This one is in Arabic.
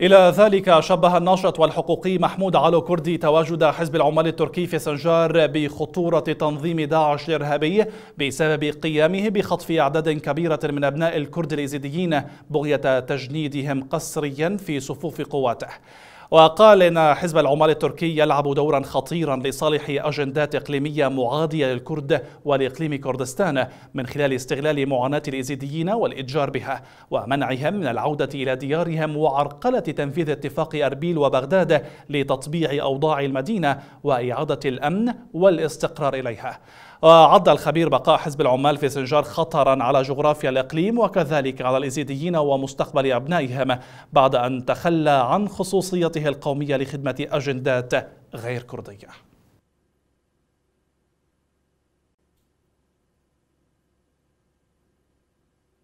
إلى ذلك شبه الناشط والحقوقي محمود علو كردي تواجد حزب العمال التركي في سنجار بخطورة تنظيم داعش الإرهابي بسبب قيامه بخطف أعداد كبيرة من أبناء الكرد اليزيديين بغية تجنيدهم قسريا في صفوف قواته وقال إن حزب العمال التركي يلعب دورا خطيرا لصالح أجندات إقليمية معادية للكرد ولإقليم كردستان من خلال استغلال معاناة الإيزيديين والإتجار بها ومنعهم من العودة إلى ديارهم وعرقلة تنفيذ اتفاق أربيل وبغداد لتطبيع أوضاع المدينة وإعادة الأمن والاستقرار إليها وعد الخبير بقاء حزب العمال في سنجار خطرا على جغرافيا الإقليم وكذلك على الإيزيديين ومستقبل أبنائهم بعد أن تخلى عن خصوصية رؤيته القومية لخدمة أجندات غير كردية